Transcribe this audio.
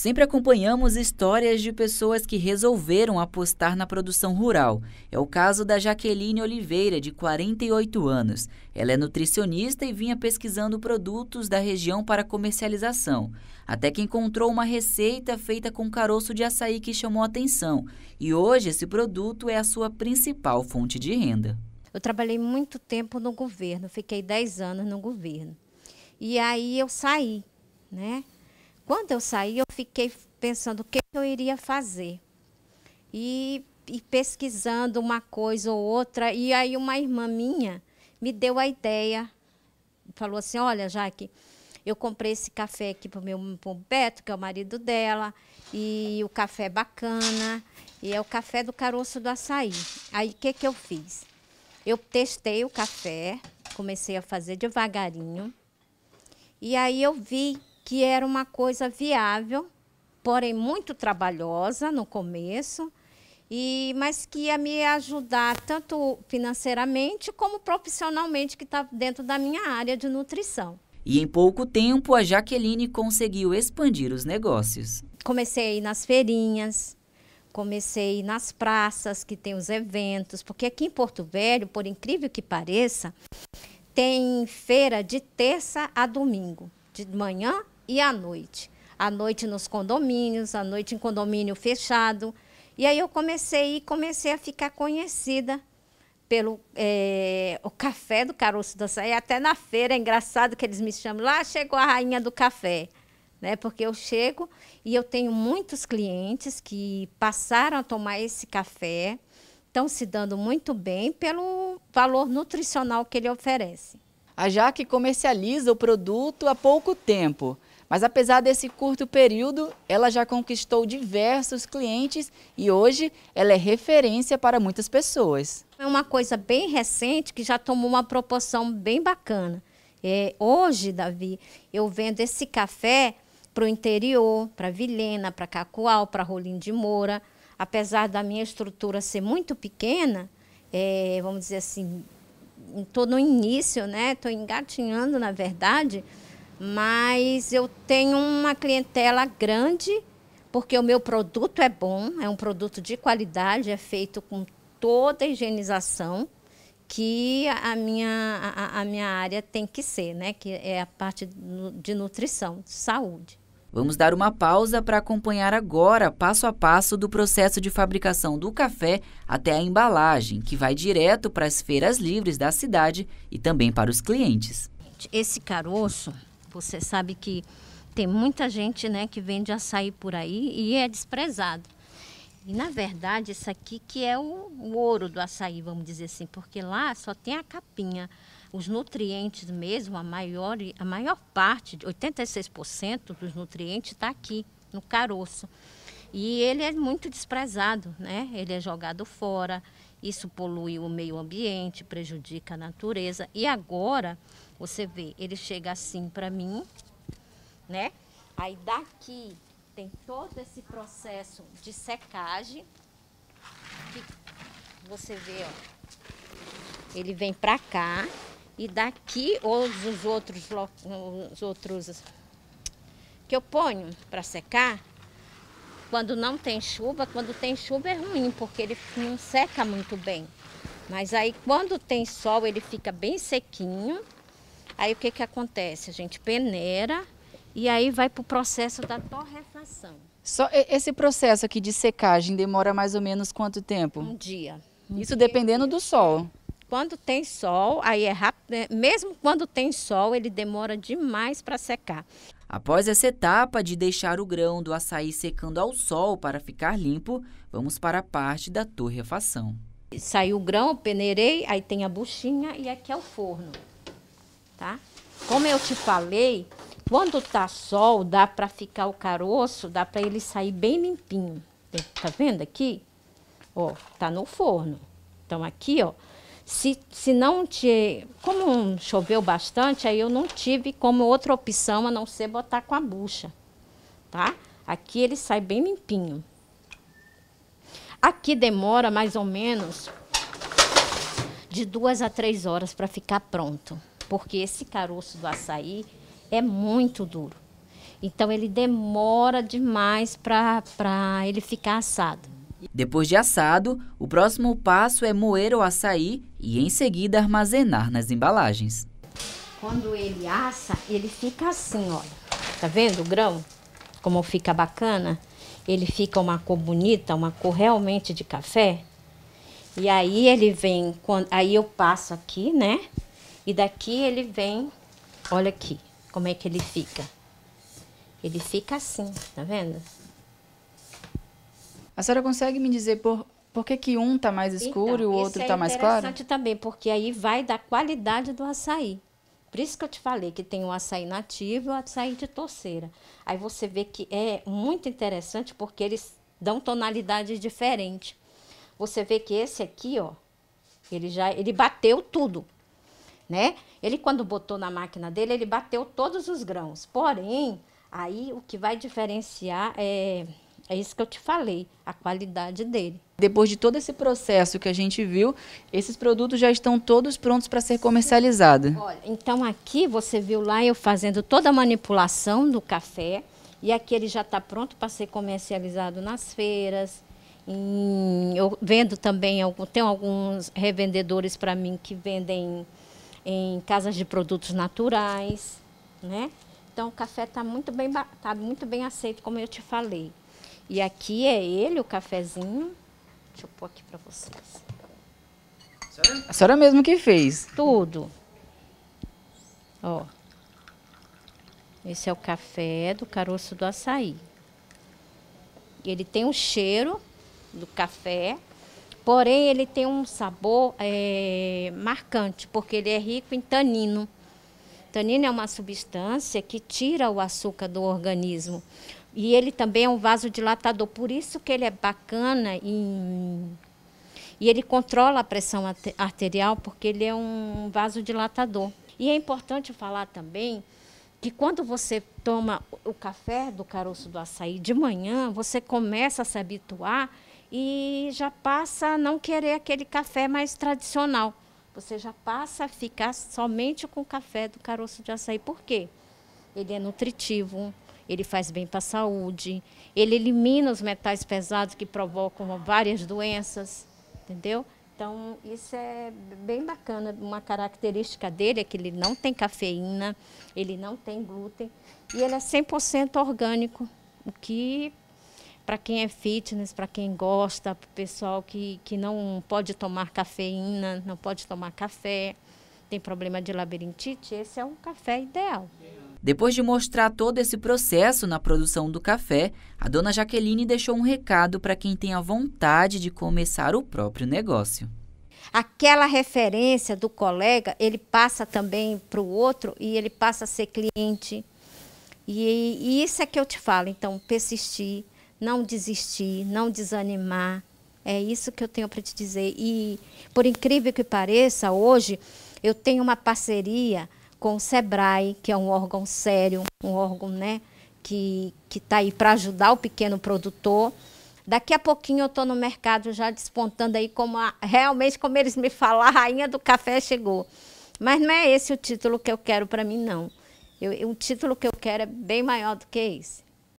Sempre acompanhamos histórias de pessoas que resolveram apostar na produção rural. É o caso da Jaqueline Oliveira, de 48 anos. Ela é nutricionista e vinha pesquisando produtos da região para comercialização, até que encontrou uma receita feita com caroço de açaí que chamou atenção. E hoje esse produto é a sua principal fonte de renda. Eu trabalhei muito tempo no governo, fiquei 10 anos no governo. E aí eu saí, né? Quando eu saí, eu fiquei pensando o que eu iria fazer. E, e pesquisando uma coisa ou outra. E aí uma irmã minha me deu a ideia. Falou assim, olha, Jaque, eu comprei esse café aqui para o meu pro Beto, que é o marido dela, e o café é bacana, e é o café do caroço do açaí. Aí o que, que eu fiz? Eu testei o café, comecei a fazer devagarinho, e aí eu vi que era uma coisa viável, porém muito trabalhosa no começo, e mas que ia me ajudar tanto financeiramente como profissionalmente, que está dentro da minha área de nutrição. E em pouco tempo, a Jaqueline conseguiu expandir os negócios. Comecei a ir nas feirinhas, comecei a ir nas praças que tem os eventos, porque aqui em Porto Velho, por incrível que pareça, tem feira de terça a domingo, de manhã e à noite. À noite nos condomínios, à noite em condomínio fechado. E aí eu comecei e comecei a ficar conhecida pelo é, o café do caroço da saia. Até na feira é engraçado que eles me chamam. Lá chegou a rainha do café. Né? Porque eu chego e eu tenho muitos clientes que passaram a tomar esse café, estão se dando muito bem pelo valor nutricional que ele oferece. A ah, Jaque comercializa o produto há pouco tempo. Mas apesar desse curto período, ela já conquistou diversos clientes e hoje ela é referência para muitas pessoas. É uma coisa bem recente que já tomou uma proporção bem bacana. É, hoje, Davi, eu vendo esse café para o interior, para Vilhena, para Cacoal, para Rolim de Moura. Apesar da minha estrutura ser muito pequena, é, vamos dizer assim, estou no início, né? Estou engatinhando, na verdade mas eu tenho uma clientela grande, porque o meu produto é bom, é um produto de qualidade, é feito com toda a higienização que a minha, a, a minha área tem que ser, né? que é a parte de nutrição, de saúde. Vamos dar uma pausa para acompanhar agora, passo a passo, do processo de fabricação do café até a embalagem, que vai direto para as feiras livres da cidade e também para os clientes. Esse caroço você sabe que tem muita gente né, que vende açaí por aí e é desprezado. E na verdade, isso aqui que é o, o ouro do açaí, vamos dizer assim, porque lá só tem a capinha. Os nutrientes mesmo, a maior, a maior parte, 86% dos nutrientes está aqui, no caroço. E ele é muito desprezado, né? Ele é jogado fora, isso polui o meio ambiente, prejudica a natureza. E agora você vê, ele chega assim para mim, né? Aí daqui tem todo esse processo de secagem que você vê, ó. Ele vem para cá e daqui os, os outros os outros que eu ponho para secar, quando não tem chuva, quando tem chuva é ruim, porque ele não seca muito bem. Mas aí quando tem sol, ele fica bem sequinho. Aí o que, que acontece? A gente peneira e aí vai para o processo da torrefação. Só esse processo aqui de secagem demora mais ou menos quanto tempo? Um dia. Um Isso dia dependendo dia. do sol. Quando tem sol, aí é rápido. É, mesmo quando tem sol, ele demora demais para secar. Após essa etapa de deixar o grão do açaí secando ao sol para ficar limpo, vamos para a parte da torrefação. Saiu o grão, peneirei, aí tem a buchinha e aqui é o forno tá? Como eu te falei, quando tá sol, dá para ficar o caroço, dá para ele sair bem limpinho. Tá vendo aqui? Ó, tá no forno. Então aqui, ó, se, se não te, como choveu bastante, aí eu não tive como outra opção a não ser botar com a bucha, tá? Aqui ele sai bem limpinho. Aqui demora mais ou menos de duas a três horas para ficar pronto porque esse caroço do açaí é muito duro. Então ele demora demais para ele ficar assado. Depois de assado, o próximo passo é moer o açaí e em seguida armazenar nas embalagens. Quando ele assa, ele fica assim, olha. Tá vendo o grão? Como fica bacana? Ele fica uma cor bonita, uma cor realmente de café. E aí ele vem, aí eu passo aqui, né? E daqui ele vem, olha aqui, como é que ele fica. Ele fica assim, tá vendo? A senhora consegue me dizer por, por que, que um tá mais então, escuro então, e o outro é tá mais claro? É interessante também, porque aí vai da qualidade do açaí. Por isso que eu te falei que tem o açaí nativo e o açaí de torceira. Aí você vê que é muito interessante porque eles dão tonalidade diferente. Você vê que esse aqui, ó, ele já ele bateu tudo né? Ele quando botou na máquina dele, ele bateu todos os grãos. Porém, aí o que vai diferenciar é é isso que eu te falei, a qualidade dele. Depois de todo esse processo que a gente viu, esses produtos já estão todos prontos para ser comercializados. Olha, então aqui você viu lá eu fazendo toda a manipulação do café e aqui ele já está pronto para ser comercializado nas feiras. Em, eu vendo também, tem alguns revendedores para mim que vendem em casas de produtos naturais, né? Então o café está muito bem tá muito bem aceito, como eu te falei. E aqui é ele, o cafezinho. Deixa eu pôr aqui para vocês. A senhora, mesmo que fez? Tudo. Ó. Esse é o café do caroço do açaí. Ele tem o cheiro do café, Porém, ele tem um sabor é, marcante, porque ele é rico em tanino. Tanino é uma substância que tira o açúcar do organismo. E ele também é um vasodilatador, por isso que ele é bacana em... e ele controla a pressão arterial, porque ele é um vasodilatador. E é importante falar também que quando você toma o café do caroço do açaí de manhã, você começa a se habituar e já passa a não querer aquele café mais tradicional. Você já passa a ficar somente com o café do caroço de açaí. Por quê? Ele é nutritivo, ele faz bem para a saúde, ele elimina os metais pesados que provocam várias doenças, entendeu? Então, isso é bem bacana. Uma característica dele é que ele não tem cafeína, ele não tem glúten e ele é 100% orgânico, o que para quem é fitness, para quem gosta, para o pessoal que, que não pode tomar cafeína, não pode tomar café, tem problema de labirintite, esse é um café ideal. Depois de mostrar todo esse processo na produção do café, a dona Jaqueline deixou um recado para quem tem a vontade de começar o próprio negócio. Aquela referência do colega, ele passa também para o outro e ele passa a ser cliente. E, e isso é que eu te falo. Então, persistir, não desistir, não desanimar. É isso que eu tenho para te dizer. E, por incrível que pareça, hoje eu tenho uma parceria com o SEBRAE, que é um órgão sério, um órgão né, que está aí para ajudar o pequeno produtor. Daqui a pouquinho eu estou no mercado já despontando aí como a, realmente, como eles me falam, a rainha do café chegou. Mas não é esse o título que eu quero para mim, não. Eu, o título que eu quero é bem maior do que esse.